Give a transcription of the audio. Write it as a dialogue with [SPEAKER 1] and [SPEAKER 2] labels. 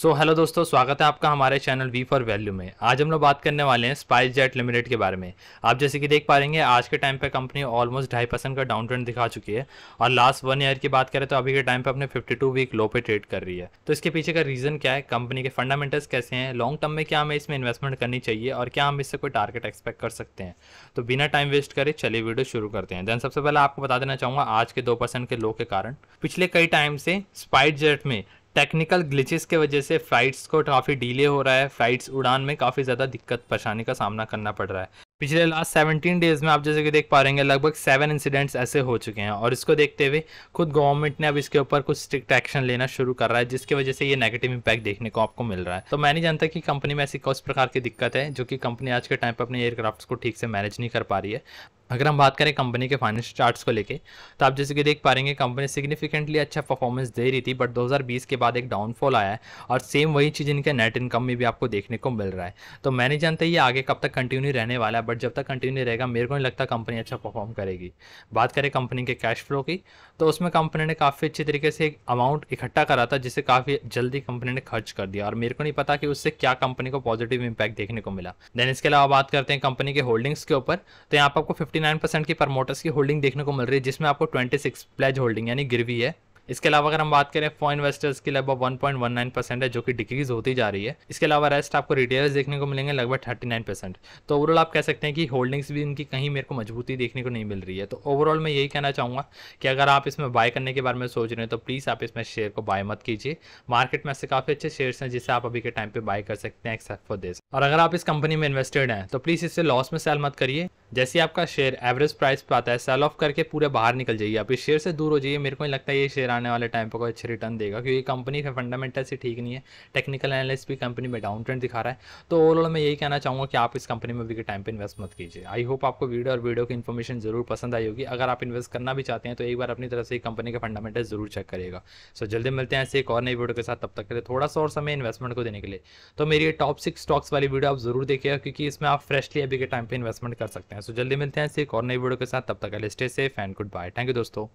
[SPEAKER 1] सो so, hello दोस्तों स्वागत है आपका हमारे चैनल वी फॉर वैल्यू में आज हम लोग बात करने वाले हैं स्पाइस जेट लिमिटेड के बारे में आप जैसे कि देख पा रहे हैं आज के टाइम पे कंपनी ऑलमोस्ट ढाई परसेंट का डाउन ट्रेंड दिखा चुकी है और लास्ट वन ईयर की बात करें तो अभी के टाइम पे अपने 52 वीक लो पे ट्रेड कर रही है तो इसके पीछे का रीज़न क्या है कंपनी के फंडामेंटल्स कैसे हैं लॉन्ग टर्म में क्या हमें इसमें इन्वेस्टमेंट करनी चाहिए और क्या हम इससे कोई टारगेट एक्सपेक्ट कर सकते हैं तो बिना टाइम वेस्ट करे चलिए वीडियो शुरू करते हैं देन सबसे पहले आपको बता देना चाहूँगा आज के दो के लो के कारण पिछले कई टाइम से स्पाइस जेट में टेक्निकल ग्लिचेस के वजह से फ्लाइट्स को काफ़ी डिले हो रहा है फ्लाइट्स उड़ान में काफ़ी ज़्यादा दिक्कत परेशानी का सामना करना पड़ रहा है पिछले लास्ट सेवनटीन डेज़ में आप जैसे कि देख पा रहे हैं लगभग सेवन इंसिडेंट्स ऐसे हो चुके हैं और इसको देखते हुए खुद गवर्नमेंट ने अब इसके ऊपर कुछ स्ट्रिक्ट एक्शन लेना शुरू कर रहा है जिसकी वजह से ये नेगेटिव इम्पैक्ट देखने को आपको मिल रहा है तो मैं नहीं जानता कि कंपनी में ऐसी कौन प्रकार की दिक्कत है जो कि कंपनी आज के टाइम पर अपने एयरक्राफ्ट को ठीक से मैनेज नहीं कर पा रही है अगर हम बात करें कंपनी के फाइनेंशियल चार्ट्स को लेके तो आप जैसे कि देख पा रहे हैं कंपनी सिग्निफिकेंटली अच्छा परफॉर्मेंस दे रही थी बट 2020 के बाद एक डाउनफॉल आया है और सेम वही चीज़ इनके नेट इनकम में भी आपको देखने को मिल रहा है तो मैं नहीं जानता ये आगे कब तक कंटिन्यू रहने वाला है बट जब तक कंटिन्यू रहेगा मेरे को नहीं लगता कंपनी अच्छा परफॉर्म करेगी बात करें कंपनी के कैश फ्लो की तो उसमें कंपनी ने काफ़ी अच्छे तरीके से एक अमाउंट इकट्ठा करा था जिसे काफ़ी जल्दी कंपनी ने खर्च कर दिया और मेरे को नहीं पता कि उससे क्या कंपनी को पॉजिटिव इम्पैक्ट देखने को मिला देन इसके अलावा बात करते हैं कंपनी के होल्डिंग्स के ऊपर तो यहाँ पर आपको फिफ्टी 59% की प्रमोटर्स की होल्डिंग देखने को मिल रही है जिसमें आपको 26 प्लेज होल्डिंग यानी गिरवी है इसके अलावा अगर हम बात करें फॉर इन्वेस्टर्स की लगभग 1.19 परसेंट है जो कि डिक्रीज होती जा रही है इसके अलावा रेस्ट आपको रिटेलर्स देखने को मिलेंगे लगभग 39 परसेंट तो ओवरऑल आप कह सकते हैं कि होल्डिंग्स भी इनकी कहीं मेरे को मजबूती देखने को नहीं मिल रही है तो ओवरऑल मैं यही कहना चाहूँगा कि अगर आप इसमें बाय करने के बारे में सोच रहे हैं तो प्लीज़ आप इसमें शेयर को बाय मत कीजिए मार्केट में ऐसे काफ़ी अच्छे शेयर्स हैं जिसे आप अभी के टाइम पर बाय कर सकते हैं एक्सेप्ट फॉर दिस और अगर आप इस कंपनी में इन्वेस्टेड हैं तो प्लीज़ इससे लॉस में सेल मत करिए जैसे आपका शेयर एवरेज प्राइस पर आता है सेल ऑफ करके पूरे बाहर निकल जाइए आप इस शेयर से दूर हो जाइए मेरे को नहीं लगता है ये शेयर आने वाले टाइम पर कोई अच्छे रिटर्न देगा क्योंकि कंपनी का फंडामेंटल से ठीक नहीं है टेक्निकल एनालिस भी कंपनी में डाउन ट्रेंड दिखा रहा है तो ओवरऑल मैं यही कहना चाहूँगा कि आप इस कंपनी में भी के टाइम पर इन्वेस्ट मत कीजिए आई होप आपको वीडियो और वीडियो की इन्फॉर्मेशन जरूर पसंद आई होगी अगर आप इन्वेस्ट करना भी चाहते हैं तो एक बार अपनी तरफ से कंपनी का फंडामेंटल जरूर चेक करेगा सो जल्दी मिलते हैं ऐसे एक और नई वीडियो के साथ तब तक के लिए थोड़ा सा और समय इन्वेस्टमेंट को देने के लिए तो मेरी टॉप सिक्स स्टॉक्स वाली वीडियो आप जरूर देखिएगा क्योंकि इसमें आप फ्रेशली अभी के टाइम पर इन्वेस्टमेंट कर सकते हैं हैं सो जल्दी मिलते हैं ऐसे एक और नई वीडियो के साथ तब तक अले stay safe and goodbye thank you दोस्तों